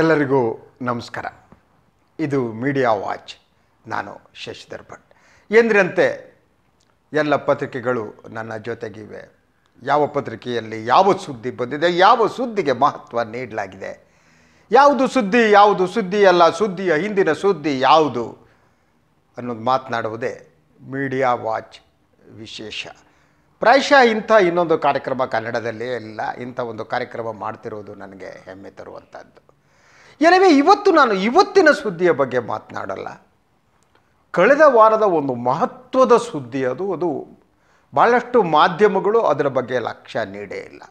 ಎಲ್ಲರಿಗೂ ನಮಸ್ಕಾರ ಇದು ಮೀಡಿಯಾ ವಾಚ್ ನಾನು ಶಶಿಧರ್ ಭಟ್ ಎಂದ್ರಂತೆ ಎಲ್ಲ ಪತ್ರಿಕೆಗಳು ನನ್ನ ಜೊತೆಗಿವೆ ಯಾವ ಪತ್ರಿಕೆಯಲ್ಲಿ ಯಾವ ಸುದ್ದಿ ಬಂದಿದೆ ಯಾವ ಸುದ್ದಿಗೆ ಮಹತ್ವ ನೀಡಲಾಗಿದೆ ಯಾವುದು ಸುದ್ದಿ ಯಾವುದು ಸುದ್ದಿ ಅಲ್ಲ ಸುದ್ದಿಯ ಹಿಂದಿನ ಸುದ್ದಿ ಯಾವುದು ಅನ್ನೋದು ಮಾತನಾಡುವುದೇ ಮೀಡಿಯಾ ವಾಚ್ ವಿಶೇಷ ಪ್ರಾಯಶಃ ಇಂಥ ಇನ್ನೊಂದು ಕಾರ್ಯಕ್ರಮ ಕನ್ನಡದಲ್ಲಿ ಇಲ್ಲ ಇಂಥ ಒಂದು ಕಾರ್ಯಕ್ರಮ ಮಾಡ್ತಿರೋದು ನನಗೆ ಹೆಮ್ಮೆ ತರುವಂಥದ್ದು எனவே ಇವತ್ತು ನಾನು ಇವತ್ತಿನ ಸುದ್ದಿಯ ಬಗ್ಗೆ ಮಾತನಾಡಲ್ಲ ಕಳೆದ ವಾರದ ಒಂದು ಮಹತ್ವದ ಸುದ್ದಿ ಅದು ಅದು ಭಾಳಷ್ಟು ಮಾಧ್ಯಮಗಳು ಅದರ ಬಗ್ಗೆ ಲಕ್ಷ್ಯ ನೀಡೇ ಇಲ್ಲ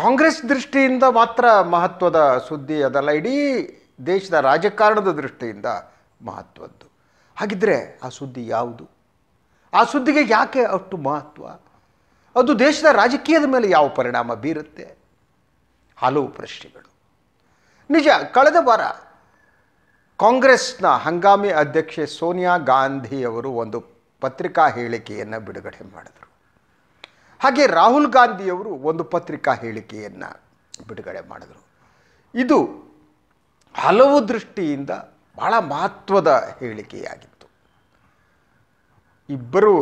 ಕಾಂಗ್ರೆಸ್ ದೃಷ್ಟಿಯಿಂದ ಮಾತ್ರ ಮಹತ್ವದ ಸುದ್ದಿ ಅದಲ್ಲ ಇಡೀ ದೇಶದ ರಾಜಕಾರಣದ ದೃಷ್ಟಿಯಿಂದ ಮಹತ್ವದ್ದು ಹಾಗಿದ್ದರೆ ಆ ಸುದ್ದಿ ಯಾವುದು ಆ ಸುದ್ದಿಗೆ ಯಾಕೆ ಅಷ್ಟು ಮಹತ್ವ ಅದು ದೇಶದ ರಾಜಕೀಯದ ಮೇಲೆ ಯಾವ ಪರಿಣಾಮ ಬೀರುತ್ತೆ ಹಲವು ಪ್ರಶ್ನೆಗಳು ನಿಜ ಕಳೆದ ವಾರ ಕಾಂಗ್ರೆಸ್ನ ಹಂಗಾಮಿ ಅಧ್ಯಕ್ಷೆ ಸೋನಿಯಾ ಗಾಂಧಿಯವರು ಒಂದು ಪತ್ರಿಕಾ ಹೇಳಿಕೆಯನ್ನು ಬಿಡುಗಡೆ ಮಾಡಿದರು ಹಾಗೆ ರಾಹುಲ್ ಗಾಂಧಿಯವರು ಒಂದು ಪತ್ರಿಕಾ ಹೇಳಿಕೆಯನ್ನು ಬಿಡುಗಡೆ ಮಾಡಿದರು ಇದು ಹಲವು ದೃಷ್ಟಿಯಿಂದ ಬಹಳ ಮಹತ್ವದ ಹೇಳಿಕೆಯಾಗಿತ್ತು ಇಬ್ಬರು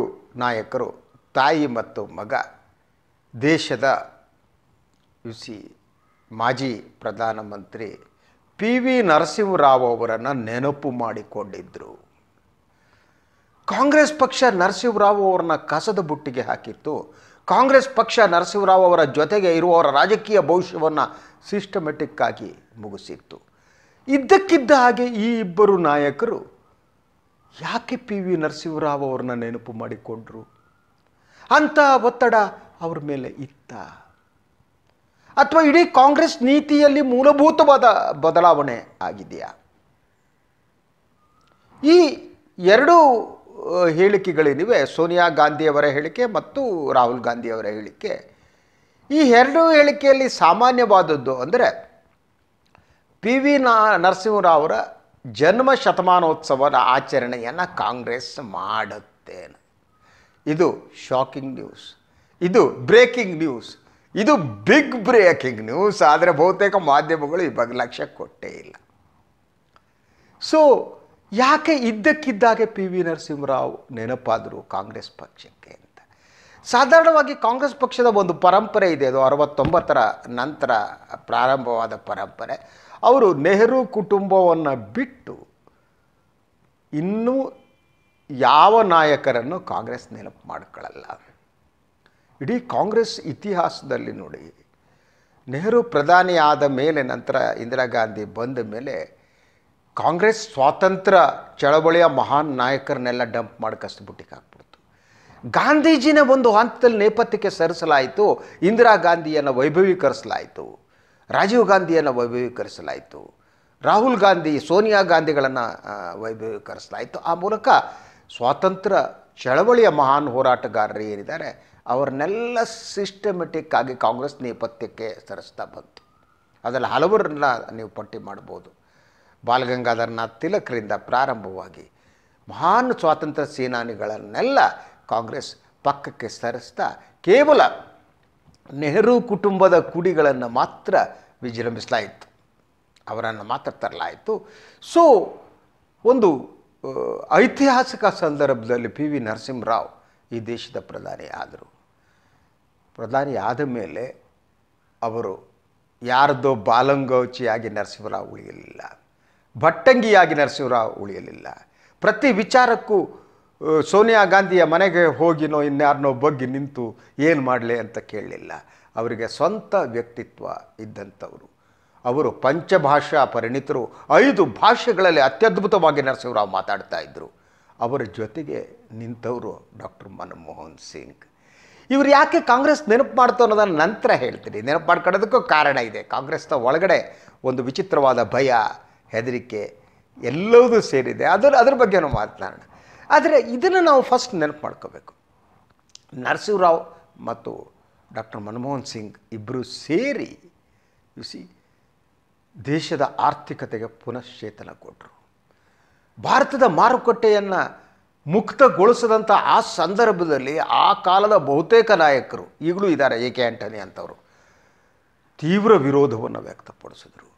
ನಾಯಕರು ತಾಯಿ ಮತ್ತು ಮಗ ದೇಶದ ಯು ಸಿ ಮಾಜಿ ಪ್ರಧಾನಮಂತ್ರಿ ಪಿ ವಿ ನರಸಿಂಹರಾವ್ ಅವರನ್ನು ನೆನಪು ಮಾಡಿಕೊಂಡಿದ್ದರು ಕಾಂಗ್ರೆಸ್ ಪಕ್ಷ ನರಸಿಂಹರಾವ್ ಅವರನ್ನ ಕಸದ ಬುಟ್ಟಿಗೆ ಹಾಕಿತ್ತು ಕಾಂಗ್ರೆಸ್ ಪಕ್ಷ ನರಸಿಂಹರಾವ್ ಅವರ ಜೊತೆಗೆ ಇರುವವರ ರಾಜಕೀಯ ಭವಿಷ್ಯವನ್ನು ಸಿಸ್ಟಮೆಟಿಕ್ಕಾಗಿ ಮುಗಿಸಿತ್ತು ಇದ್ದಕ್ಕಿದ್ದ ಹಾಗೆ ಈ ಇಬ್ಬರು ನಾಯಕರು ಯಾಕೆ ಪಿ ವಿ ನರಸಿಂಹರಾವ್ ಅವರನ್ನ ನೆನಪು ಮಾಡಿಕೊಂಡ್ರು ಅಂಥ ಒತ್ತಡ ಅವ್ರ ಮೇಲೆ ಇತ್ತ ಅಥವಾ ಇಡೀ ಕಾಂಗ್ರೆಸ್ ನೀತಿಯಲ್ಲಿ ಮೂಲಭೂತವಾದ ಬದಲಾವಣೆ ಆಗಿದೆಯಾ ಈ ಎರಡೂ ಹೇಳಿಕೆಗಳೇನಿವೆ ಸೋನಿಯಾ ಗಾಂಧಿಯವರ ಹೇಳಿಕೆ ಮತ್ತು ರಾಹುಲ್ ಗಾಂಧಿಯವರ ಹೇಳಿಕೆ ಈ ಎರಡು ಹೇಳಿಕೆಯಲ್ಲಿ ಸಾಮಾನ್ಯವಾದದ್ದು ಅಂದರೆ ಪಿ ವಿ ನರಸಿಂಹರಾವರ ಜನ್ಮ ಶತಮಾನೋತ್ಸವದ ಆಚರಣೆಯನ್ನು ಕಾಂಗ್ರೆಸ್ ಮಾಡುತ್ತೇನೆ ಇದು ಶಾಕಿಂಗ್ ನ್ಯೂಸ್ ಇದು ಬ್ರೇಕಿಂಗ್ ನ್ಯೂಸ್ ಇದು ಬಿಗ್ ಬ್ರೇಕಿಂಗ್ ನ್ಯೂಸ್ ಆದರೆ ಬಹುತೇಕ ಮಾಧ್ಯಮಗಳು ಈ ಬಗ್ಗೆ ಲಕ್ಷ್ಯ ಕೊಟ್ಟೇ ಇಲ್ಲ ಸೊ ಯಾಕೆ ಇದ್ದಕ್ಕಿದ್ದಾಗೆ ಪಿ ವಿ ನರಸಿಂಹರಾವ್ ನೆನಪಾದರು ಕಾಂಗ್ರೆಸ್ ಪಕ್ಷಕ್ಕೆ ಅಂತ ಸಾಧಾರಣವಾಗಿ ಕಾಂಗ್ರೆಸ್ ಪಕ್ಷದ ಒಂದು ಪರಂಪರೆ ಇದೆ ಅದು ಅರವತ್ತೊಂಬತ್ತರ ನಂತರ ಪ್ರಾರಂಭವಾದ ಪರಂಪರೆ ಅವರು ನೆಹರು ಕುಟುಂಬವನ್ನು ಬಿಟ್ಟು ಇನ್ನೂ ಯಾವ ನಾಯಕರನ್ನು ಕಾಂಗ್ರೆಸ್ ನೆನಪು ಮಾಡ್ಕೊಳ್ಳಲ್ಲ ಇಡೀ ಕಾಂಗ್ರೆಸ್ ಇತಿಹಾಸದಲ್ಲಿ ನೋಡಿ ನೆಹರು ಪ್ರಧಾನಿ ಆದ ಮೇಲೆ ನಂತರ ಇಂದಿರಾ ಗಾಂಧಿ ಬಂದ ಮೇಲೆ ಕಾಂಗ್ರೆಸ್ ಸ್ವಾತಂತ್ರ್ಯ ಚಳವಳಿಯ ಮಹಾನ್ ನಾಯಕರನ್ನೆಲ್ಲ ಡಂಪ್ ಮಾಡಿ ಕಸ್ಬಿಟ್ಟಿಗೆ ಹಾಕ್ಬಿಡ್ತು ಗಾಂಧೀಜಿನ ಒಂದು ಹಂತದಲ್ಲಿ ನೇಪಥ್ಯಕ್ಕೆ ಸರಿಸಲಾಯಿತು ಇಂದಿರಾ ಗಾಂಧಿಯನ್ನು ವೈಭವೀಕರಿಸಲಾಯಿತು ರಾಜೀವ್ ಗಾಂಧಿಯನ್ನು ವೈಭವೀಕರಿಸಲಾಯಿತು ರಾಹುಲ್ ಗಾಂಧಿ ಸೋನಿಯಾ ಗಾಂಧಿಗಳನ್ನು ವೈಭವೀಕರಿಸಲಾಯಿತು ಆ ಮೂಲಕ ಸ್ವಾತಂತ್ರ್ಯ ಚಳವಳಿಯ ಮಹಾನ್ ಹೋರಾಟಗಾರರು ಏನಿದ್ದಾರೆ ಅವ್ರನ್ನೆಲ್ಲ ಸಿಸ್ಟಮೆಟಿಕ್ಕಾಗಿ ಆಗಿ ಕಾಂಗ್ರೆಸ್ ನೇಪಥ್ಯಕ್ಕೆ ಸರಿಸ್ತಾ ಬಂತು ಅದರಲ್ಲಿ ಹಲವರನ್ನ ನೀವು ಪಟ್ಟಿ ಮಾಡ್ಬೋದು ಬಾಲಗಂಗಾಧರನಾಥ್ ತಿಲಕರಿಂದ ಪ್ರಾರಂಭವಾಗಿ ಮಹಾನ್ ಸ್ವಾತಂತ್ರ್ಯ ಸೇನಾನಿಗಳನ್ನೆಲ್ಲ ಕಾಂಗ್ರೆಸ್ ಪಕ್ಕಕ್ಕೆ ಸರಿಸ್ತಾ ಕೇವಲ ನೆಹರು ಕುಟುಂಬದ ಕುಡಿಗಳನ್ನು ಮಾತ್ರ ವಿಜೃಂಭಿಸಲಾಯಿತು ಅವರನ್ನು ಮಾತ್ರ ತರಲಾಯಿತು ಸೊ ಒಂದು ಐತಿಹಾಸಿಕ ಸಂದರ್ಭದಲ್ಲಿ ಪಿ ವಿ ನರಸಿಂಹರಾವ್ ಈ ದೇಶದ ಪ್ರಧಾನಿ ಆದರು ಪ್ರಧಾನಿ ಆದ ಮೇಲೆ ಅವರು ಯಾರದೋ ಬಾಲಂಗೌಚಿಯಾಗಿ ನರಸಿಂಹರಾವ್ ಉಳಿಯಲಿಲ್ಲ ಭಟ್ಟಂಗಿಯಾಗಿ ನರಸಿಂಹರಾವ್ ಉಳಿಯಲಿಲ್ಲ ಪ್ರತಿ ವಿಚಾರಕ್ಕೂ ಸೋನಿಯಾ ಗಾಂಧಿಯ ಮನೆಗೆ ಹೋಗಿನೋ ಇನ್ಯಾರನ್ನೋ ಬಗ್ಗಿ ನಿಂತು ಏನು ಮಾಡಲಿ ಅಂತ ಕೇಳಲಿಲ್ಲ ಅವರಿಗೆ ಸ್ವಂತ ವ್ಯಕ್ತಿತ್ವ ಇದ್ದಂಥವರು ಅವರು ಪಂಚಭಾಷಾ ಪರಿಣಿತರು ಐದು ಭಾಷೆಗಳಲ್ಲಿ ಅತ್ಯದ್ಭುತವಾಗಿ ನರಸಿಂಹರಾವ್ ಮಾತಾಡ್ತಾ ಇದ್ದರು ಅವರ ಜೊತೆಗೆ ನಿಂತವರು ಡಾಕ್ಟರ್ ಮನಮೋಹನ್ ಸಿಂಗ್ ಇವರು ಯಾಕೆ ಕಾಂಗ್ರೆಸ್ ನೆನಪು ಮಾಡ್ತು ಅನ್ನೋದನ್ನು ನಂತರ ಹೇಳ್ತೀನಿ ನೆನಪು ಮಾಡ್ಕೊಳ್ಳೋದಕ್ಕೂ ಕಾರಣ ಇದೆ ಕಾಂಗ್ರೆಸ್ನ ಒಳಗಡೆ ಒಂದು ವಿಚಿತ್ರವಾದ ಭಯ ಹೆದರಿಕೆ ಎಲ್ಲವೂ ಸೇರಿದೆ ಅದರ ಅದ್ರ ಬಗ್ಗೆ ನಾವು ಮಾತನಾಡೋಣ ಆದರೆ ಇದನ್ನು ನಾವು ಫಸ್ಟ್ ನೆನಪು ಮಾಡ್ಕೋಬೇಕು ನರಸಿಂಹರಾವ್ ಮತ್ತು ಡಾಕ್ಟರ್ ಮನಮೋಹನ್ ಸಿಂಗ್ ಇಬ್ಬರು ಸೇರಿ ಸಿ ದೇಶದ ಆರ್ಥಿಕತೆಗೆ ಪುನಶ್ಚೇತನ ಕೊಟ್ಟರು ಭಾರತದ ಮಾರುಕಟ್ಟೆಯನ್ನು ಮುಕ್ತಗೊಳಿಸದಂಥ ಆ ಸಂದರ್ಭದಲ್ಲಿ ಆ ಕಾಲದ ಬಹುತೇಕ ನಾಯಕರು ಈಗಲೂ ಇದ್ದಾರೆ ಎ ಕೆ ಆ್ಯಂಟನಿ ಅಂತವರು ತೀವ್ರ ವಿರೋಧವನ್ನು ವ್ಯಕ್ತಪಡಿಸಿದರು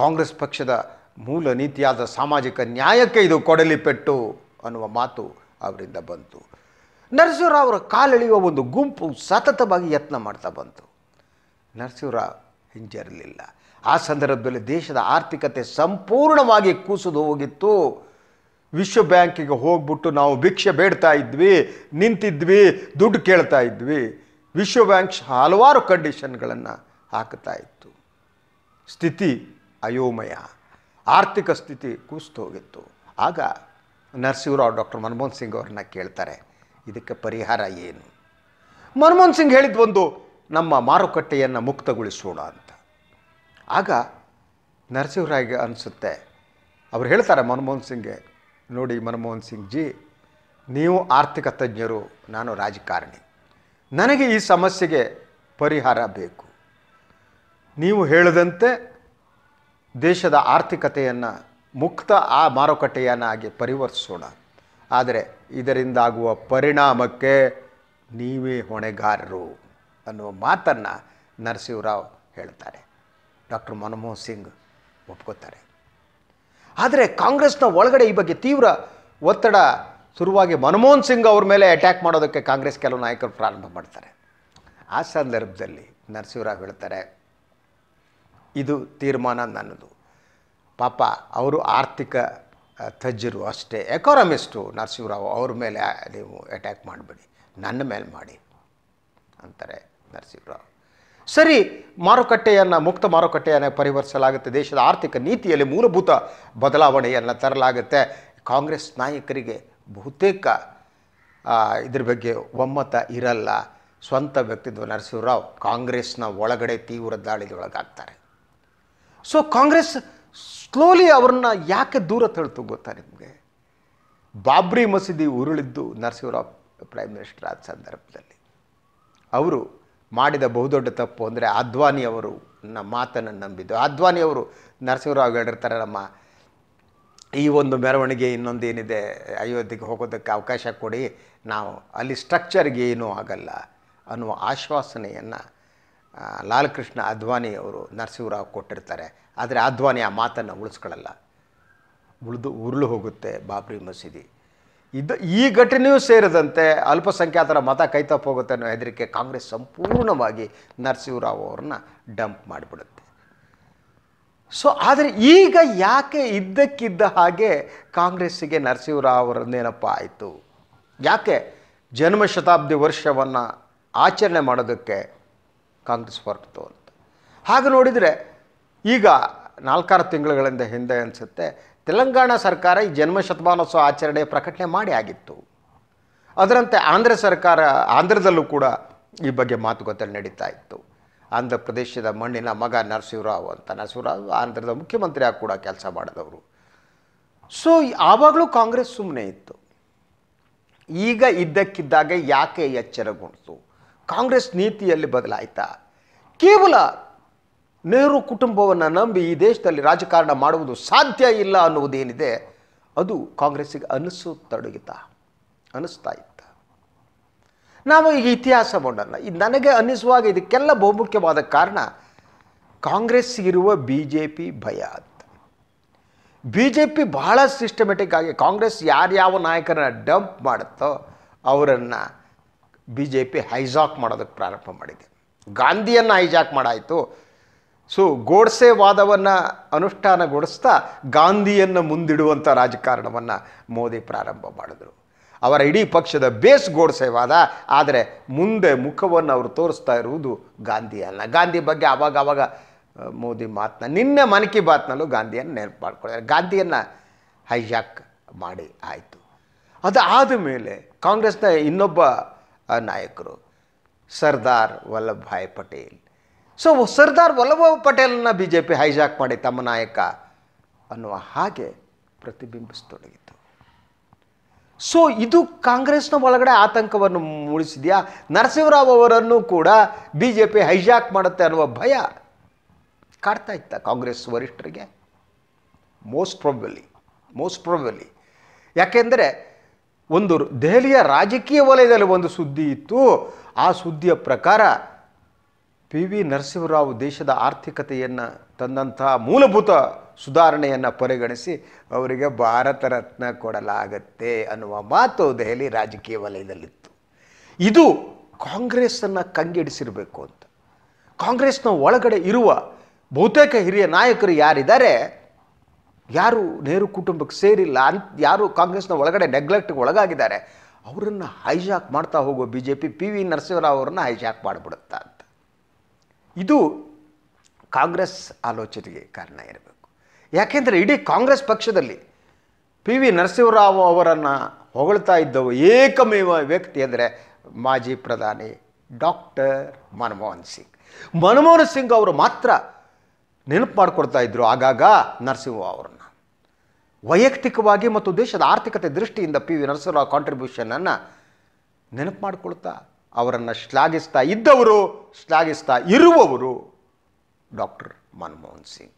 ಕಾಂಗ್ರೆಸ್ ಪಕ್ಷದ ಮೂಲ ನೀತಿಯಾದ ಸಾಮಾಜಿಕ ನ್ಯಾಯಕ್ಕೆ ಇದು ಕೊಡಲಿ ಪೆಟ್ಟು ಅನ್ನುವ ಮಾತು ಅವರಿಂದ ಬಂತು ನರಸಿಂಹರಾವ್ ಅವರ ಕಾಲೆಳೆಯುವ ಒಂದು ಗುಂಪು ಸತತವಾಗಿ ಯತ್ನ ಮಾಡ್ತಾ ಬಂತು ನರಸಿಂಹರಾವ್ ಹಿಂಜರಲಿಲ್ಲ ಆ ಸಂದರ್ಭದಲ್ಲಿ ದೇಶದ ಆರ್ಥಿಕತೆ ಸಂಪೂರ್ಣವಾಗಿ ಕೂಸಿದು ಹೋಗಿತ್ತು ವಿಶ್ವ ಬ್ಯಾಂಕಿಗೆ ಹೋಗ್ಬಿಟ್ಟು ನಾವು ಭಿಕ್ಷೆ ಬೇಡ್ತಾ ಇದ್ವಿ ನಿಂತಿದ್ವಿ ದುಡ್ಡು ಕೇಳ್ತಾ ಇದ್ವಿ ವಿಶ್ವ ಬ್ಯಾಂಕ್ ಹಲವಾರು ಕಂಡೀಷನ್ಗಳನ್ನು ಹಾಕ್ತಾ ಇತ್ತು ಸ್ಥಿತಿ ಅಯೋಮಯ ಆರ್ಥಿಕ ಸ್ಥಿತಿ ಹೋಗಿತ್ತು ಆಗ ನರಸಿಂಹರಾವ್ ಡಾಕ್ಟರ್ ಮನಮೋಹನ್ ಸಿಂಗ್ ಅವ್ರನ್ನ ಕೇಳ್ತಾರೆ ಇದಕ್ಕೆ ಪರಿಹಾರ ಏನು ಮನಮೋಹನ್ ಸಿಂಗ್ ಹೇಳಿದ್ವೊಂದು ಒಂದು ನಮ್ಮ ಮಾರುಕಟ್ಟೆಯನ್ನು ಮುಕ್ತಗೊಳಿಸೋಣ ಅಂತ ಆಗ ನರಸಿಂಹರಾಯ್ಗೆ ಅನಿಸುತ್ತೆ ಅವ್ರು ಹೇಳ್ತಾರೆ ಮನಮೋಹನ್ ಸಿಂಗ್ಗೆ ನೋಡಿ ಮನಮೋಹನ್ ಸಿಂಗ್ ಜಿ ನೀವು ಆರ್ಥಿಕ ತಜ್ಞರು ನಾನು ರಾಜಕಾರಣಿ ನನಗೆ ಈ ಸಮಸ್ಯೆಗೆ ಪರಿಹಾರ ಬೇಕು ನೀವು ಹೇಳದಂತೆ ದೇಶದ ಆರ್ಥಿಕತೆಯನ್ನು ಮುಕ್ತ ಆ ಮಾರುಕಟ್ಟೆಯನ್ನಾಗಿ ಪರಿವರ್ತಿಸೋಣ ಆದರೆ ಇದರಿಂದಾಗುವ ಪರಿಣಾಮಕ್ಕೆ ನೀವೇ ಹೊಣೆಗಾರರು ಅನ್ನುವ ಮಾತನ್ನು ನರಸಿಂಹರಾವ್ ಹೇಳ್ತಾರೆ ಡಾಕ್ಟರ್ ಮನಮೋಹನ್ ಸಿಂಗ್ ಒಪ್ಕೋತಾರೆ ಆದರೆ ಕಾಂಗ್ರೆಸ್ನ ಒಳಗಡೆ ಈ ಬಗ್ಗೆ ತೀವ್ರ ಒತ್ತಡ ಶುರುವಾಗಿ ಮನಮೋಹನ್ ಸಿಂಗ್ ಅವ್ರ ಮೇಲೆ ಅಟ್ಯಾಕ್ ಮಾಡೋದಕ್ಕೆ ಕಾಂಗ್ರೆಸ್ ಕೆಲವು ನಾಯಕರು ಪ್ರಾರಂಭ ಮಾಡ್ತಾರೆ ಆ ಸಂದರ್ಭದಲ್ಲಿ ನರಸಿಂಹರಾವ್ ಹೇಳ್ತಾರೆ ಇದು ತೀರ್ಮಾನ ನನ್ನದು ಪಾಪ ಅವರು ಆರ್ಥಿಕ ತಜ್ಜರು ಅಷ್ಟೇ ಎಕಾನಮಿಸ್ಟು ನರಸಿಂಹರಾವ್ ಅವ್ರ ಮೇಲೆ ನೀವು ಅಟ್ಯಾಕ್ ಮಾಡಬೇಡಿ ನನ್ನ ಮೇಲೆ ಮಾಡಿ ಅಂತಾರೆ ನರಸಿಂಹರಾವ್ ಸರಿ ಮಾರುಕಟ್ಟೆಯನ್ನು ಮುಕ್ತ ಮಾರುಕಟ್ಟೆಯನ್ನು ಪರಿವರ್ತಿಸಲಾಗುತ್ತೆ ದೇಶದ ಆರ್ಥಿಕ ನೀತಿಯಲ್ಲಿ ಮೂಲಭೂತ ಬದಲಾವಣೆಯನ್ನು ತರಲಾಗುತ್ತೆ ಕಾಂಗ್ರೆಸ್ ನಾಯಕರಿಗೆ ಬಹುತೇಕ ಇದ್ರ ಬಗ್ಗೆ ಒಮ್ಮತ ಇರಲ್ಲ ಸ್ವಂತ ವ್ಯಕ್ತಿತ್ವ ನರಸಿಂಹರಾವ್ ಕಾಂಗ್ರೆಸ್ನ ಒಳಗಡೆ ತೀವ್ರ ಒಳಗಾಗ್ತಾರೆ ಸೊ ಕಾಂಗ್ರೆಸ್ ಸ್ಲೋಲಿ ಅವ್ರನ್ನ ಯಾಕೆ ದೂರ ತಳ್ತು ಗೊತ್ತಾ ನಿಮಗೆ ಬಾಬ್ರಿ ಮಸೀದಿ ಉರುಳಿದ್ದು ನರಸಿಂಹರಾವ್ ಪ್ರೈಮ್ ಮಿನಿಸ್ಟರ್ ಆದ ಸಂದರ್ಭದಲ್ಲಿ ಅವರು ಮಾಡಿದ ಬಹುದೊಡ್ಡ ತಪ್ಪು ಅಂದರೆ ಅದ್ವಾನಿಯವರು ನಮ್ಮ ಮಾತನ್ನು ನಂಬಿದ್ದು ಅದ್ವಾನಿಯವರು ನರಸಿಂಹರಾವ್ ಹೇಳಿರ್ತಾರೆ ನಮ್ಮ ಈ ಒಂದು ಮೆರವಣಿಗೆ ಇನ್ನೊಂದು ಏನಿದೆ ಅಯೋಧ್ಯೆಗೆ ಹೋಗೋದಕ್ಕೆ ಅವಕಾಶ ಕೊಡಿ ನಾವು ಅಲ್ಲಿ ಸ್ಟ್ರಕ್ಚರ್ಗೆ ಏನೂ ಆಗಲ್ಲ ಅನ್ನುವ ಆಶ್ವಾಸನೆಯನ್ನು ಲಾಲ್ಕೃಷ್ಣ ಅದ್ವಾನಿಯವರು ನರಸಿಂಹರಾವ್ ಕೊಟ್ಟಿರ್ತಾರೆ ಆದರೆ ಅದ್ವಾನಿ ಆ ಮಾತನ್ನು ಉಳಿಸ್ಕೊಳ್ಳಲ್ಲ ಉಳಿದು ಉರುಳು ಹೋಗುತ್ತೆ ಬಾಬ್ರಿ ಮಸೀದಿ ಇದು ಈ ಘಟನೆಯೂ ಸೇರಿದಂತೆ ಅಲ್ಪಸಂಖ್ಯಾತರ ಮತ ಕೈತಪ್ಪೋಗುತ್ತೆ ಅನ್ನೋ ಹೆದರಿಕೆ ಕಾಂಗ್ರೆಸ್ ಸಂಪೂರ್ಣವಾಗಿ ನರಸಿಂಹರಾವ್ ಅವ್ರನ್ನ ಡಂಪ್ ಮಾಡಿಬಿಡುತ್ತೆ ಸೊ ಆದರೆ ಈಗ ಯಾಕೆ ಇದ್ದಕ್ಕಿದ್ದ ಹಾಗೆ ಕಾಂಗ್ರೆಸ್ಸಿಗೆ ನರಸಿಂಹರಾವ್ ಅವರನ್ನೇನಪ್ಪ ಆಯಿತು ಯಾಕೆ ಜನ್ಮ ವರ್ಷವನ್ನು ಆಚರಣೆ ಮಾಡೋದಕ್ಕೆ ಕಾಂಗ್ರೆಸ್ ಹೊರಟಿತು ಅಂತ ಹಾಗೆ ನೋಡಿದರೆ ಈಗ ನಾಲ್ಕಾರು ತಿಂಗಳುಗಳಿಂದ ಹಿಂದೆ ಅನಿಸುತ್ತೆ ತೆಲಂಗಾಣ ಸರ್ಕಾರ ಈ ಜನ್ಮ ಶತಮಾನೋತ್ಸವ ಆಚರಣೆ ಪ್ರಕಟಣೆ ಮಾಡಿ ಆಗಿತ್ತು ಅದರಂತೆ ಆಂಧ್ರ ಸರ್ಕಾರ ಆಂಧ್ರದಲ್ಲೂ ಕೂಡ ಈ ಬಗ್ಗೆ ಮಾತುಕತೆ ನಡೀತಾ ಇತ್ತು ಆಂಧ್ರ ಪ್ರದೇಶದ ಮಣ್ಣಿನ ಮಗ ನರಸಿಂಹರಾವ್ ಅಂತ ನರಸಿಂಹರಾವ್ ಆಂಧ್ರದ ಮುಖ್ಯಮಂತ್ರಿಯಾಗಿ ಕೂಡ ಕೆಲಸ ಮಾಡಿದವರು ಸೊ ಆವಾಗಲೂ ಕಾಂಗ್ರೆಸ್ ಸುಮ್ಮನೆ ಇತ್ತು ಈಗ ಇದ್ದಕ್ಕಿದ್ದಾಗೆ ಯಾಕೆ ಎಚ್ಚರಗೊಂಡಿತು ಕಾಂಗ್ರೆಸ್ ನೀತಿಯಲ್ಲಿ ಬದಲಾಯಿತಾ ಕೇವಲ ನೆಹರು ಕುಟುಂಬವನ್ನು ನಂಬಿ ಈ ದೇಶದಲ್ಲಿ ರಾಜಕಾರಣ ಮಾಡುವುದು ಸಾಧ್ಯ ಇಲ್ಲ ಅನ್ನುವುದೇನಿದೆ ಅದು ಕಾಂಗ್ರೆಸ್ಸಿಗೆ ಅನಿಸುತ್ತಡಗಿತ ಅನಿಸ್ತಾ ಇತ್ತ ನಾವು ಈಗ ಇತಿಹಾಸ ಮಾಡೋಣ ಇದು ನನಗೆ ಅನ್ನಿಸುವಾಗ ಇದಕ್ಕೆಲ್ಲ ಬಹುಮುಖ್ಯವಾದ ಕಾರಣ ಕಾಂಗ್ರೆಸ್ಸಿಗಿರುವ ಬಿ ಜೆ ಪಿ ಭಯ ಅಂತ ಬಿ ಜೆ ಪಿ ಬಹಳ ಸಿಸ್ಟಮೆಟಿಕ್ ಆಗಿ ಕಾಂಗ್ರೆಸ್ ಯಾರ್ಯಾವ ನಾಯಕರನ್ನ ಡಂಪ್ ಮಾಡುತ್ತೋ ಅವರನ್ನು ಬಿ ಜೆ ಪಿ ಹೈಜಾಕ್ ಮಾಡೋದಕ್ಕೆ ಪ್ರಾರಂಭ ಮಾಡಿದೆ ಗಾಂಧಿಯನ್ನು ಹೈಜಾಕ್ ಮಾಡಾಯಿತು ಸೊ ಗೋಡ್ಸೆ ವಾದವನ್ನು ಅನುಷ್ಠಾನಗೊಳಿಸ್ತಾ ಗಾಂಧಿಯನ್ನು ಮುಂದಿಡುವಂಥ ರಾಜಕಾರಣವನ್ನು ಮೋದಿ ಪ್ರಾರಂಭ ಮಾಡಿದರು ಅವರ ಇಡೀ ಪಕ್ಷದ ಬೇಸ್ ವಾದ ಆದರೆ ಮುಂದೆ ಮುಖವನ್ನು ಅವರು ತೋರಿಸ್ತಾ ಇರುವುದು ಗಾಂಧಿ ಅಲ್ಲ ಗಾಂಧಿ ಬಗ್ಗೆ ಆವಾಗ ಆವಾಗ ಮೋದಿ ಮಾತನ್ನ ನಿನ್ನೆ ಮನ್ ಕಿ ಬಾತ್ನಲ್ಲೂ ಗಾಂಧಿಯನ್ನು ನೆನಪು ಮಾಡ್ಕೊಳ್ತಾರೆ ಗಾಂಧಿಯನ್ನು ಹೈಜಾಕ್ ಮಾಡಿ ಆಯಿತು ಅದಾದ ಮೇಲೆ ಕಾಂಗ್ರೆಸ್ನ ಇನ್ನೊಬ್ಬ ನಾಯಕರು ಸರ್ದಾರ್ ವಲ್ಲಭಭಾಯ್ ಪಟೇಲ್ ಸೊ ಸರ್ದಾರ್ ವಲ್ಲಭಭಾಯ್ ಪಟೇಲನ್ನ ಬಿ ಜೆ ಪಿ ಹೈಜಾಕ್ ಮಾಡಿ ತಮ್ಮ ನಾಯಕ ಅನ್ನುವ ಹಾಗೆ ಪ್ರತಿಬಿಂಬಿಸತೊಡಗಿತು ಸೊ ಇದು ಕಾಂಗ್ರೆಸ್ನ ಒಳಗಡೆ ಆತಂಕವನ್ನು ಮೂಡಿಸಿದೆಯಾ ನರಸಿಂಹರಾವ್ ಅವರನ್ನು ಕೂಡ ಬಿ ಜೆ ಪಿ ಹೈಜಾಕ್ ಮಾಡುತ್ತೆ ಅನ್ನುವ ಭಯ ಕಾಡ್ತಾ ಇತ್ತ ಕಾಂಗ್ರೆಸ್ ವರಿಷ್ಠರಿಗೆ ಮೋಸ್ಟ್ ಪ್ರೊಬಲಿ ಮೋಸ್ಟ್ ಪ್ರೊಬಲಿ ಯಾಕೆಂದರೆ ಒಂದು ದೆಹಲಿಯ ರಾಜಕೀಯ ವಲಯದಲ್ಲಿ ಒಂದು ಸುದ್ದಿ ಇತ್ತು ಆ ಸುದ್ದಿಯ ಪ್ರಕಾರ ಪಿ ವಿ ನರಸಿಂಹರಾವ್ ದೇಶದ ಆರ್ಥಿಕತೆಯನ್ನು ತಂದಂತಹ ಮೂಲಭೂತ ಸುಧಾರಣೆಯನ್ನು ಪರಿಗಣಿಸಿ ಅವರಿಗೆ ಭಾರತ ರತ್ನ ಕೊಡಲಾಗತ್ತೆ ಅನ್ನುವ ಮಾತು ದೆಹಲಿ ರಾಜಕೀಯ ವಲಯದಲ್ಲಿತ್ತು ಇದು ಕಾಂಗ್ರೆಸ್ಸನ್ನು ಕಂಗೆಡಿಸಿರಬೇಕು ಅಂತ ಕಾಂಗ್ರೆಸ್ನ ಒಳಗಡೆ ಇರುವ ಬಹುತೇಕ ಹಿರಿಯ ನಾಯಕರು ಯಾರಿದ್ದಾರೆ ಯಾರು ನೆಹರು ಕುಟುಂಬಕ್ಕೆ ಸೇರಿಲ್ಲ ಅಂತ ಯಾರು ಕಾಂಗ್ರೆಸ್ನ ಒಳಗಡೆ ನೆಗ್ಲೆಕ್ಟ್ಗೆ ಒಳಗಾಗಿದ್ದಾರೆ ಅವರನ್ನು ಹೈಜಾಕ್ ಮಾಡ್ತಾ ಹೋಗುವ B J P P V Narasimha Rao ಅವರನ್ನು ಹೈಜಾಕ್ ಮಾಡಿಬಿಡುತ್ತಾರೆ ಇದು ಕಾಂಗ್ರೆಸ್ ಆಲೋಚನೆಗೆ ಕಾರಣ ಇರಬೇಕು ಯಾಕೆಂದರೆ ಇಡೀ ಕಾಂಗ್ರೆಸ್ ಪಕ್ಷದಲ್ಲಿ ಪಿ ವಿ ನರಸಿಂಹರಾವ್ ಅವರನ್ನು ಹೊಗಳ್ತಾ ಇದ್ದವು ಏಕಮೇವ ವ್ಯಕ್ತಿ ಅಂದರೆ ಮಾಜಿ ಪ್ರಧಾನಿ ಡಾಕ್ಟರ್ ಮನಮೋಹನ್ ಸಿಂಗ್ ಮನಮೋಹನ್ ಸಿಂಗ್ ಅವರು ಮಾತ್ರ ನೆನಪು ಮಾಡಿಕೊಡ್ತಾ ಇದ್ದರು ಆಗಾಗ ನರಸಿಂಹ ಅವರನ್ನು ವೈಯಕ್ತಿಕವಾಗಿ ಮತ್ತು ದೇಶದ ಆರ್ಥಿಕತೆ ದೃಷ್ಟಿಯಿಂದ ಪಿ ವಿ ನರಸಿಂಹರಾವ್ ಕಾಂಟ್ರಿಬ್ಯೂಷನನ್ನು ನೆನಪು ಮಾಡಿಕೊಳ್ತಾ ಅವರನ್ನು ಶ್ಲಾಘಿಸ್ತಾ ಇದ್ದವರು ಶ್ಲಾಘಿಸ್ತಾ ಇರುವವರು ಡಾಕ್ಟರ್ ಮನಮೋಹನ್ ಸಿಂಗ್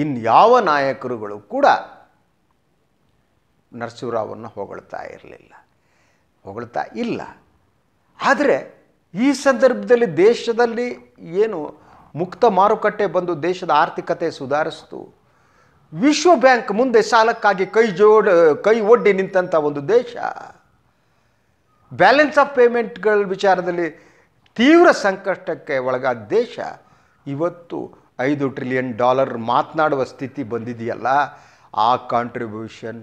ಇನ್ಯಾವ ನಾಯಕರುಗಳು ಕೂಡ ನರಸಿಂಹರಾವನ್ನು ಹೊಗಳ್ತಾ ಇರಲಿಲ್ಲ ಹೊಗಳ್ತಾ ಇಲ್ಲ ಆದರೆ ಈ ಸಂದರ್ಭದಲ್ಲಿ ದೇಶದಲ್ಲಿ ಏನು ಮುಕ್ತ ಮಾರುಕಟ್ಟೆ ಬಂದು ದೇಶದ ಆರ್ಥಿಕತೆ ಸುಧಾರಿಸ್ತು ವಿಶ್ವ ಬ್ಯಾಂಕ್ ಮುಂದೆ ಸಾಲಕ್ಕಾಗಿ ಕೈ ಜೋಡ ಕೈ ಒಡ್ಡಿ ನಿಂತಹ ಒಂದು ದೇಶ ಬ್ಯಾಲೆನ್ಸ್ ಆಫ್ ಪೇಮೆಂಟ್ಗಳ ವಿಚಾರದಲ್ಲಿ ತೀವ್ರ ಸಂಕಷ್ಟಕ್ಕೆ ಒಳಗಾದ ದೇಶ ಇವತ್ತು ಐದು ಟ್ರಿಲಿಯನ್ ಡಾಲರ್ ಮಾತನಾಡುವ ಸ್ಥಿತಿ ಬಂದಿದೆಯಲ್ಲ ಆ contribution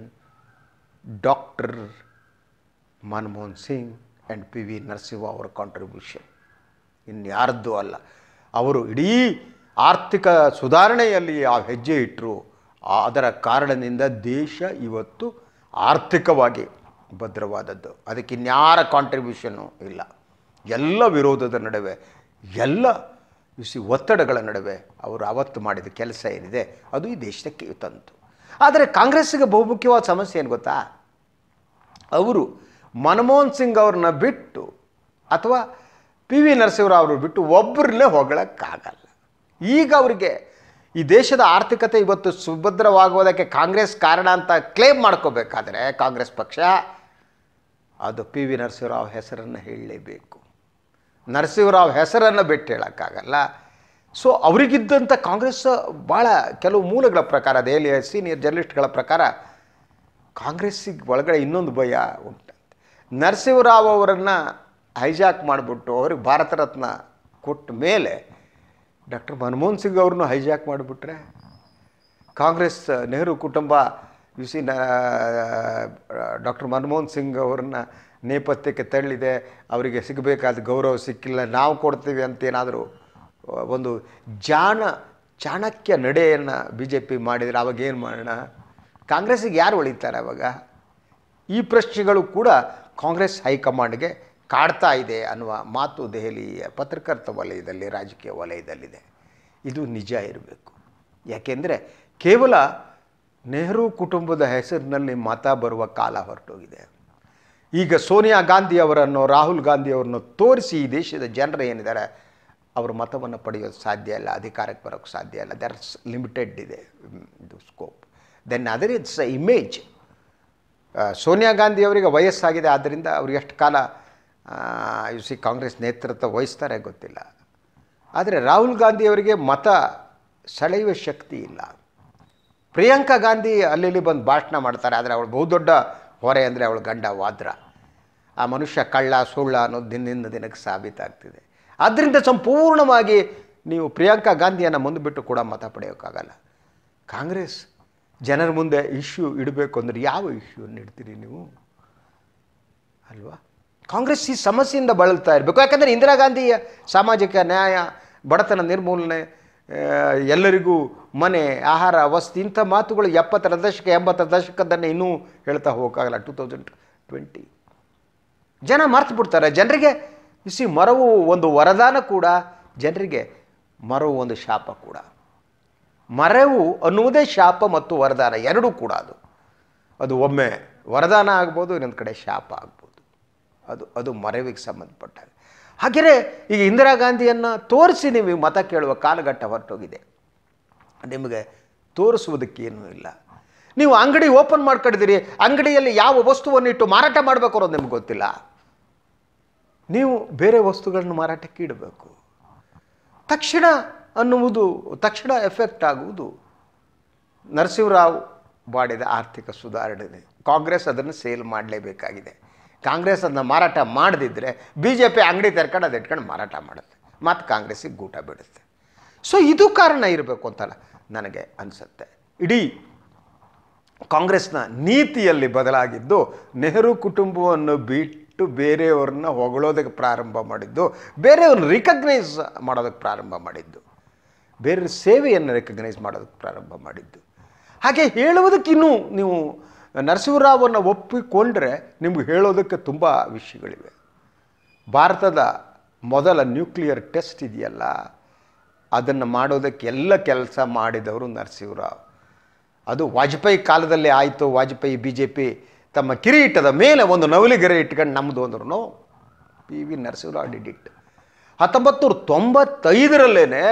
doctor Manmohan Singh and P V Narasimha ಅವರ ಕಾಂಟ್ರಿಬ್ಯೂಷನ್ ಇನ್ಯಾರದ್ದು ಅಲ್ಲ ಅವರು ಇಡೀ ಆರ್ಥಿಕ ಸುಧಾರಣೆಯಲ್ಲಿ ಆ ಹೆಜ್ಜೆ ಇಟ್ಟರು ಅದರ ಕಾರಣದಿಂದ ದೇಶ ಇವತ್ತು ಆರ್ಥಿಕವಾಗಿ ಭದ್ರವಾದದ್ದು ಅದಕ್ಕೆ ಇನ್ಯಾರ ಕಾಂಟ್ರಿಬ್ಯೂಷನ್ನು ಇಲ್ಲ ಎಲ್ಲ ವಿರೋಧದ ನಡುವೆ ಎಲ್ಲ ಸಿ ಒತ್ತಡಗಳ ನಡುವೆ ಅವರು ಅವತ್ತು ಮಾಡಿದ ಕೆಲಸ ಏನಿದೆ ಅದು ಈ ದೇಶಕ್ಕೆ ತಂತು ಆದರೆ ಕಾಂಗ್ರೆಸ್ಸಿಗೆ ಬಹುಮುಖ್ಯವಾದ ಸಮಸ್ಯೆ ಏನು ಗೊತ್ತಾ ಅವರು ಮನಮೋಹನ್ ಸಿಂಗ್ ಅವ್ರನ್ನ ಬಿಟ್ಟು ಅಥವಾ ಪಿ ವಿ ನರಸಿಂಹರಾವ್ ಅವರು ಬಿಟ್ಟು ಒಬ್ಬರನ್ನೇ ಹೊಗಳಕ್ಕಾಗಲ್ಲ ಈಗ ಅವರಿಗೆ ಈ ದೇಶದ ಆರ್ಥಿಕತೆ ಇವತ್ತು ಸುಭದ್ರವಾಗುವುದಕ್ಕೆ ಕಾಂಗ್ರೆಸ್ ಕಾರಣ ಅಂತ ಕ್ಲೇಮ್ ಮಾಡ್ಕೋಬೇಕಾದ್ರೆ ಕಾಂಗ್ರೆಸ್ ಪಕ್ಷ ಅದು ಪಿ ವಿ ನರಸಿಂಹರಾವ್ ಹೆಸರನ್ನು ಹೇಳಲೇಬೇಕು ನರಸಿಂಹರಾವ್ ಹೆಸರನ್ನು ಬಿಟ್ಟು ಹೇಳೋಕ್ಕಾಗಲ್ಲ ಸೊ ಅವರಿಗಿದ್ದಂಥ ಕಾಂಗ್ರೆಸ್ ಭಾಳ ಕೆಲವು ಮೂಲಗಳ ಪ್ರಕಾರ ದೆಹಲಿಯ ಸೀನಿಯರ್ ಜರ್ನಲಿಸ್ಟ್ಗಳ ಪ್ರಕಾರ ಕಾಂಗ್ರೆಸ್ಸಿಗೆ ಒಳಗಡೆ ಇನ್ನೊಂದು ಭಯ ಉಂಟು ನರಸಿಂಹರಾವ್ ಅವರನ್ನು ಹೈಜಾಕ್ ಮಾಡಿಬಿಟ್ಟು ಅವ್ರಿಗೆ ಭಾರತ ರತ್ನ ಕೊಟ್ಟ ಮೇಲೆ ಡಾಕ್ಟರ್ ಮನಮೋಹನ್ ಸಿಂಗ್ ಅವ್ರನ್ನೂ ಹೈಜಾಕ್ ಮಾಡಿಬಿಟ್ರೆ ಕಾಂಗ್ರೆಸ್ ನೆಹರು ಕುಟುಂಬ you see doctor Manmohan Singh ಅವ್ರನ್ನ ನೇಪಥ್ಯಕ್ಕೆ ತಳ್ಳಿದೆ ಅವರಿಗೆ ಸಿಗಬೇಕಾದ ಗೌರವ ಸಿಕ್ಕಿಲ್ಲ ನಾವು ಕೊಡ್ತೀವಿ ಅಂತೇನಾದರೂ ಒಂದು ಜಾಣ ಚಾಣಕ್ಯ ನಡೆಯನ್ನು ಬಿ ಜೆ ಪಿ ಮಾಡಿದರೆ ಅವಾಗ ಏನು ಮಾಡೋಣ ಕಾಂಗ್ರೆಸ್ಸಿಗೆ ಯಾರು ಒಳಿತಾರೆ ಅವಾಗ ಈ ಪ್ರಶ್ನೆಗಳು ಕೂಡ ಕಾಂಗ್ರೆಸ್ ಹೈಕಮಾಂಡ್ಗೆ ಕಾಡ್ತಾ ಇದೆ ಅನ್ನುವ ಮಾತು ದೆಹಲಿಯ ಪತ್ರಕರ್ತ ವಲಯದಲ್ಲಿ ರಾಜಕೀಯ ವಲಯದಲ್ಲಿದೆ ಇದು ನಿಜ ಇರಬೇಕು ಯಾಕೆಂದರೆ ಕೇವಲ ನೆಹರು ಕುಟುಂಬದ ಹೆಸರಿನಲ್ಲಿ ಮತ ಬರುವ ಕಾಲ ಹೊರಟೋಗಿದೆ ಈಗ ಸೋನಿಯಾ ಗಾಂಧಿ ಅವರನ್ನು ರಾಹುಲ್ ಗಾಂಧಿಯವರನ್ನು ತೋರಿಸಿ ಈ ದೇಶದ ಜನರು ಏನಿದ್ದಾರೆ ಅವರು ಮತವನ್ನು ಪಡೆಯೋದು ಸಾಧ್ಯ ಇಲ್ಲ ಅಧಿಕಾರಕ್ಕೆ ಬರೋಕ್ಕೆ ಸಾಧ್ಯ ಇಲ್ಲ ಆರ್ಸ್ ಲಿಮಿಟೆಡ್ ಇದೆ ಇದು scope than other it's a image Sonia Gandhi ಅವರಿಗೆ ವಯಸ್ಸಾಗಿದೆ ಆದ್ದರಿಂದ ಅವ್ರಿಗೆ ಎಷ್ಟು ಕಾಲ ಯು ಸಿ ಕಾಂಗ್ರೆಸ್ ನೇತೃತ್ವ ವಹಿಸ್ತಾರೆ ಗೊತ್ತಿಲ್ಲ ಆದರೆ ರಾಹುಲ್ ಗಾಂಧಿಯವರಿಗೆ ಮತ ಸೆಳೆಯುವ ಶಕ್ತಿ ಇಲ್ಲ ಪ್ರಿಯಾಂಕಾ ಗಾಂಧಿ ಅಲ್ಲಿ ಬಂದು ಭಾಷಣ ಮಾಡ್ತಾರೆ ಆದರೆ ಅವಳು ಬಹುದೊಡ್ಡ ಹೊರೆ ಅಂದರೆ ಅವಳು ಗಂಡ ವಾದ್ರ ಆ ಮನುಷ್ಯ ಕಳ್ಳ ಸುಳ್ಳ ಅನ್ನೋದು ದಿನದಿಂದ ದಿನಕ್ಕೆ ಸಾಬೀತಾಗ್ತಿದೆ ಆದ್ದರಿಂದ ಸಂಪೂರ್ಣವಾಗಿ ನೀವು ಪ್ರಿಯಾಂಕಾ ಗಾಂಧಿಯನ್ನು ಮುಂದೆ ಬಿಟ್ಟು ಕೂಡ ಮತ ಪಡೆಯೋಕ್ಕಾಗಲ್ಲ ಕಾಂಗ್ರೆಸ್ ಜನರ ಮುಂದೆ ಇಶ್ಯೂ ಇಡಬೇಕು ಅಂದರೆ ಯಾವ ಇಶ್ಯೂ ಇಡ್ತೀರಿ ನೀವು ಅಲ್ವಾ ಕಾಂಗ್ರೆಸ್ ಈ ಸಮಸ್ಯೆಯಿಂದ ಬಳಲ್ತಾ ಇರಬೇಕು ಯಾಕಂದರೆ ಇಂದಿರಾ ಗಾಂಧಿಯ ಸಾಮಾಜಿಕ ನ್ಯಾಯ ಬಡತನ ನಿರ್ಮೂಲನೆ ಎಲ್ಲರಿಗೂ ಮನೆ ಆಹಾರ ವಸ್ತು ಇಂಥ ಮಾತುಗಳು ಎಪ್ಪತ್ತರ ದಶಕ ಎಂಬತ್ತರ ದಶಕದನ್ನೇ ಇನ್ನೂ ಹೇಳ್ತಾ ಹೋಗೋಕ್ಕಾಗಲ್ಲ ಟೂ ತೌಸಂಡ್ ಟ್ವೆಂಟಿ ಜನ ಮರ್ತು ಬಿಡ್ತಾರೆ ಜನರಿಗೆ ಸಿ ಮರವು ಒಂದು ವರದಾನ ಕೂಡ ಜನರಿಗೆ ಮರವು ಒಂದು ಶಾಪ ಕೂಡ ಮರವು ಅನ್ನುವುದೇ ಶಾಪ ಮತ್ತು ವರದಾನ ಎರಡೂ ಕೂಡ ಅದು ಅದು ಒಮ್ಮೆ ವರದಾನ ಆಗ್ಬೋದು ಇನ್ನೊಂದು ಕಡೆ ಶಾಪ ಆಗ್ಬೋದು ಅದು ಅದು ಮರವಿಗೆ ಸಂಬಂಧಪಟ್ಟ ಹಾಗೆಯೇ ಈಗ ಇಂದಿರಾ ಗಾಂಧಿಯನ್ನು ತೋರಿಸಿ ನೀವು ಮತ ಕೇಳುವ ಕಾಲಘಟ್ಟ ಹೊರಟೋಗಿದೆ ನಿಮಗೆ ತೋರಿಸುವುದಕ್ಕೇನೂ ಇಲ್ಲ ನೀವು ಅಂಗಡಿ ಓಪನ್ ಮಾಡ್ಕೊಂಡಿದ್ದೀರಿ ಅಂಗಡಿಯಲ್ಲಿ ಯಾವ ವಸ್ತುವನ್ನು ಇಟ್ಟು ಮಾರಾಟ ಮಾಡಬೇಕು ಅನ್ನೋದು ನಿಮ್ಗೆ ಗೊತ್ತಿಲ್ಲ ನೀವು ಬೇರೆ ವಸ್ತುಗಳನ್ನು ಮಾರಾಟಕ್ಕೆ ಇಡಬೇಕು ತಕ್ಷಣ ಅನ್ನುವುದು ತಕ್ಷಣ ಎಫೆಕ್ಟ್ ಆಗುವುದು ನರಸಿಂಹರಾವ್ ಮಾಡಿದ ಆರ್ಥಿಕ ಸುಧಾರಣೆ ಕಾಂಗ್ರೆಸ್ ಅದನ್ನು ಸೇಲ್ ಮಾಡಲೇಬೇಕಾಗಿದೆ ಕಾಂಗ್ರೆಸ್ ಅದನ್ನ ಮಾರಾಟ ಮಾಡದಿದ್ದರೆ ಬಿ ಜೆ ಪಿ ಅಂಗಡಿ ತೆರ್ಕೊಂಡು ಅದು ಇಟ್ಕೊಂಡು ಮಾರಾಟ ಮಾಡುತ್ತೆ ಮತ್ತು ಕಾಂಗ್ರೆಸ್ಸಿಗೆ ಗೂಟ ಬಿಡುತ್ತೆ ಸೊ ಇದು ಕಾರಣ ಇರಬೇಕು ಅಂತಲ್ಲ ನನಗೆ ಅನಿಸುತ್ತೆ ಇಡೀ ಕಾಂಗ್ರೆಸ್ನ ನೀತಿಯಲ್ಲಿ ಬದಲಾಗಿದ್ದು ನೆಹರು ಕುಟುಂಬವನ್ನು ಬಿಟ್ಟು ಬೇರೆಯವ್ರನ್ನ ಹೊಗಳೋದಕ್ಕೆ ಪ್ರಾರಂಭ ಮಾಡಿದ್ದು ಬೇರೆಯವ್ರನ್ನ ರಿಕಗ್ನೈಸ್ ಮಾಡೋದಕ್ಕೆ ಪ್ರಾರಂಭ ಮಾಡಿದ್ದು ಬೇರೆಯವ್ರ ಸೇವೆಯನ್ನು ರೆಕಗ್ನೈಸ್ ಮಾಡೋದಕ್ಕೆ ಪ್ರಾರಂಭ ಮಾಡಿದ್ದು ಹಾಗೆ ಹೇಳುವುದಕ್ಕಿನ್ನೂ ನೀವು ನರಸಿಂಹರಾವನ್ನು ಒಪ್ಪಿಕೊಂಡ್ರೆ ನಿಮ್ಗೆ ಹೇಳೋದಕ್ಕೆ ತುಂಬ ವಿಷಯಗಳಿವೆ ಭಾರತದ ಮೊದಲ ನ್ಯೂಕ್ಲಿಯರ್ ಟೆಸ್ಟ್ ಇದೆಯಲ್ಲ ಅದನ್ನು ಮಾಡೋದಕ್ಕೆ ಎಲ್ಲ ಕೆಲಸ ಮಾಡಿದವರು ನರಸಿಂಹರಾವ್ ಅದು ವಾಜಪೇಯಿ ಕಾಲದಲ್ಲಿ ಆಯಿತು ವಾಜಪೇಯಿ ಬಿ ಜೆ ಪಿ ತಮ್ಮ ಕಿರೀಟದ ಮೇಲೆ ಒಂದು ನವಲಿಗೆರೆ ಇಟ್ಕೊಂಡು ನಮ್ಮದು ಅಂದ್ರೂ P V Narasimha Rao did it ಹತ್ತೊಂಬತ್ತು ನೂರ ತೊಂಬತ್ತೈದರಲ್ಲೇ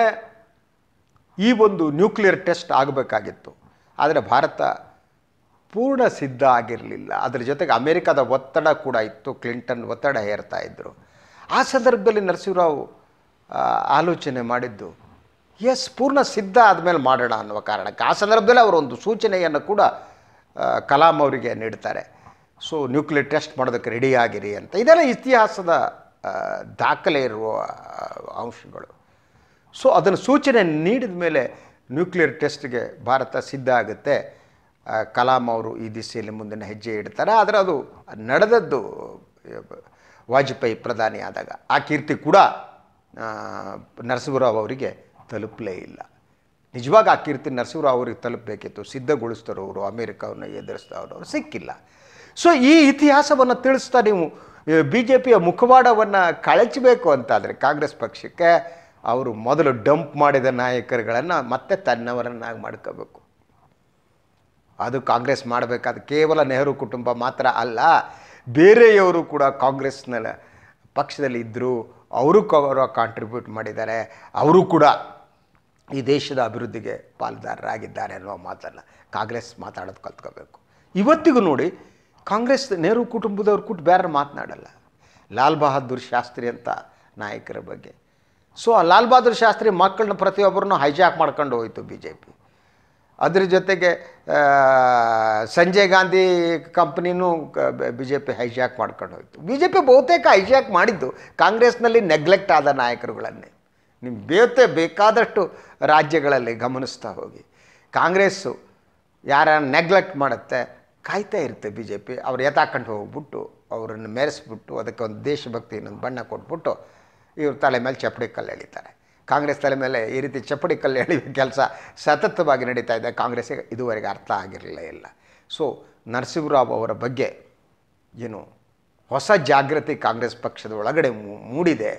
ಈ ಒಂದು ನ್ಯೂಕ್ಲಿಯರ್ ಟೆಸ್ಟ್ ಆಗಬೇಕಾಗಿತ್ತು ಆದರೆ ಭಾರತ ಪೂರ್ಣ ಸಿದ್ಧ ಆಗಿರಲಿಲ್ಲ ಅದರ ಜೊತೆಗೆ ಅಮೆರಿಕದ ಒತ್ತಡ ಕೂಡ ಇತ್ತು ಕ್ಲಿಂಟನ್ ಒತ್ತಡ ಹೇರ್ತಾ ಇದ್ದರು ಆ ಸಂದರ್ಭದಲ್ಲಿ ನರಸಿಂಹರಾವ್ ಆಲೋಚನೆ ಮಾಡಿದ್ದು ಎಸ್ ಪೂರ್ಣ ಸಿದ್ಧ ಆದಮೇಲೆ ಮಾಡೋಣ ಅನ್ನುವ ಕಾರಣಕ್ಕೆ ಆ ಸಂದರ್ಭದಲ್ಲಿ ಅವರೊಂದು ಸೂಚನೆಯನ್ನು ಕೂಡ ಕಲಾಂ ಅವರಿಗೆ ನೀಡ್ತಾರೆ ಸೊ ನ್ಯೂಕ್ಲಿಯರ್ ಟೆಸ್ಟ್ ಮಾಡೋದಕ್ಕೆ ರೆಡಿಯಾಗಿರಿ ಅಂತ ಇದೆಲ್ಲ ಇತಿಹಾಸದ ದಾಖಲೆ ಇರುವ ಅಂಶಗಳು ಸೊ ಅದನ್ನು ಸೂಚನೆ ನೀಡಿದ ಮೇಲೆ ನ್ಯೂಕ್ಲಿಯರ್ ಟೆಸ್ಟ್ಗೆ ಭಾರತ ಸಿದ್ಧ ಆಗುತ್ತೆ ಕಲಾಂ ಅವರು ಈ ದಿಸೆಯಲ್ಲಿ ಮುಂದಿನ ಹೆಜ್ಜೆ ಇಡ್ತಾರೆ ಆದರೆ ಅದು ನಡೆದದ್ದು ವಾಜಪೇಯಿ ಪ್ರಧಾನಿ ಆದಾಗ ಆ ಕೀರ್ತಿ ಕೂಡ ನರಸಿಂಹರಾವ್ ಅವರಿಗೆ ತಲುಪಲೇ ಇಲ್ಲ ನಿಜವಾಗ ಆ ಕೀರ್ತಿ ನರಸಿಂಹರಾವ್ ಅವರಿಗೆ ತಲುಪಬೇಕಿತ್ತು ಅಮೆರಿಕವನ್ನು ಎದುರಿಸ್ತಾರೋ ಅವರು ಸಿಕ್ಕಿಲ್ಲ ಸೊ ಈ ಇತಿಹಾಸವನ್ನು ತಿಳಿಸ್ತಾ ನೀವು ಬಿ ಜೆ ಪಿಯ ಮುಖವಾಡವನ್ನು ಕಳಚಬೇಕು ಅಂತಾದರೆ ಕಾಂಗ್ರೆಸ್ ಪಕ್ಷಕ್ಕೆ ಅವರು ಮೊದಲು ಡಂಪ್ ಮಾಡಿದ ನಾಯಕರುಗಳನ್ನು ಮತ್ತೆ ತನ್ನವರನ್ನಾಗಿ ಮಾಡ್ಕೋಬೇಕು ಅದು ಕಾಂಗ್ರೆಸ್ ಮಾಡಬೇಕಾದ ಕೇವಲ ನೆಹರು ಕುಟುಂಬ ಮಾತ್ರ ಅಲ್ಲ ಬೇರೆಯವರು ಕೂಡ ಕಾಂಗ್ರೆಸ್ನ ಪಕ್ಷದಲ್ಲಿ ಇದ್ದರು ಅವರು ಕವರ ಕಾಂಟ್ರಿಬ್ಯೂಟ್ ಮಾಡಿದ್ದಾರೆ ಅವರು ಕೂಡ ಈ ದೇಶದ ಅಭಿವೃದ್ಧಿಗೆ ಪಾಲುದಾರರಾಗಿದ್ದಾರೆ ಅನ್ನೋ ಮಾತನ್ನು ಕಾಂಗ್ರೆಸ್ ಮಾತಾಡೋದು ಕಲ್ತ್ಕೋಬೇಕು ಇವತ್ತಿಗೂ ನೋಡಿ ಕಾಂಗ್ರೆಸ್ ನೆಹರು ಕುಟುಂಬದವ್ರು ಕೂಟ್ ಬೇರೆ ಮಾತನಾಡಲ್ಲ ಲಾಲ್ ಬಹದ್ದೂರ್ ಶಾಸ್ತ್ರಿ ಅಂತ ನಾಯಕರ ಬಗ್ಗೆ ಸೊ ಆ ಲಾಲ್ ಬಹದ್ದೂರ್ ಶಾಸ್ತ್ರಿ ಮಕ್ಕಳನ್ನ ಪ್ರತಿಯೊಬ್ಬರನ್ನೂ ಹೈಜಾಕ್ ಮಾಡ್ಕೊಂಡು ಹೋಯಿತು ಬಿ ಜೆ ಪಿ ಅದ್ರ ಜೊತೆಗೆ ಸಂಜಯ್ ಗಾಂಧಿ ಕಂಪ್ನಿನೂ ಬಿ ಜೆ ಪಿ ಹೈಜಾಕ್ ಮಾಡ್ಕೊಂಡು ಹೋಯಿತು ಬಿ ಜೆ ಪಿ ಬಹುತೇಕ ಹೈಜಾಕ್ ಮಾಡಿದ್ದು ಕಾಂಗ್ರೆಸ್ನಲ್ಲಿ ನೆಗ್ಲೆಕ್ಟ್ ಆದ ನಾಯಕರುಗಳನ್ನೇ ನಿಮ್ಮ ಬೇತೆ ಬೇಕಾದಷ್ಟು ರಾಜ್ಯಗಳಲ್ಲಿ ಗಮನಿಸ್ತಾ ಹೋಗಿ ಕಾಂಗ್ರೆಸ್ಸು ಯಾರ ನೆಗ್ಲೆಕ್ಟ್ ಮಾಡುತ್ತೆ ಕಾಯ್ತಾ ಇರುತ್ತೆ ಬಿ ಜೆ ಪಿ ಅವ್ರು ಎತ್ತಾಕೊಂಡು ಹೋಗ್ಬಿಟ್ಟು ಅವರನ್ನು ಮೆರೆಸ್ಬಿಟ್ಟು ಅದಕ್ಕೆ ಒಂದು ದೇಶಭಕ್ತಿ ಇನ್ನೊಂದು ಬಣ್ಣ ಕೊಟ್ಬಿಟ್ಟು ಇವ್ರ ತಲೆ ಮೇಲೆ ಚಪ್ಪಡಿ ಕಲ್ಲು ಎಳಿತಾರೆ ಕಾಂಗ್ರೆಸ್ ತಲೆ ಮೇಲೆ ಈ ರೀತಿ ಚಪ್ಪಡಿ ಕಲ್ಲು ಎಳೆಯುವ ಕೆಲಸ ಸತತವಾಗಿ ನಡೀತಾ ಇದೆ ಕಾಂಗ್ರೆಸ್ಸಿಗೆ ಇದುವರೆಗೆ ಅರ್ಥ ಆಗಿರಲಿಲ್ಲ ಇಲ್ಲ ಸೊ ನರಸಿಂಹರಾವ್ ಅವರ ಬಗ್ಗೆ ಏನು ಹೊಸ ಜಾಗೃತಿ ಕಾಂಗ್ರೆಸ್ ಪಕ್ಷದ ಒಳಗಡೆ ಮೂಡಿದೆ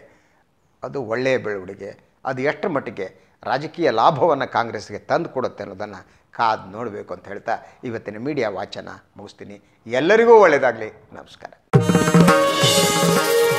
ಅದು ಒಳ್ಳೆಯ ಬೆಳವಣಿಗೆ ಅದು ಎಷ್ಟರ ಮಟ್ಟಿಗೆ ರಾಜಕೀಯ ಲಾಭವನ್ನು ಕಾಂಗ್ರೆಸ್ಗೆ ತಂದು ಕೊಡುತ್ತೆ ಅನ್ನೋದನ್ನು ಕಾದು ನೋಡಬೇಕು ಅಂತ ಹೇಳ್ತಾ ಇವತ್ತಿನ ಮೀಡಿಯಾ ವಾಚನ ಮುಗಿಸ್ತೀನಿ ಎಲ್ಲರಿಗೂ ಒಳ್ಳೆಯದಾಗಲಿ ನಮಸ್ಕಾರ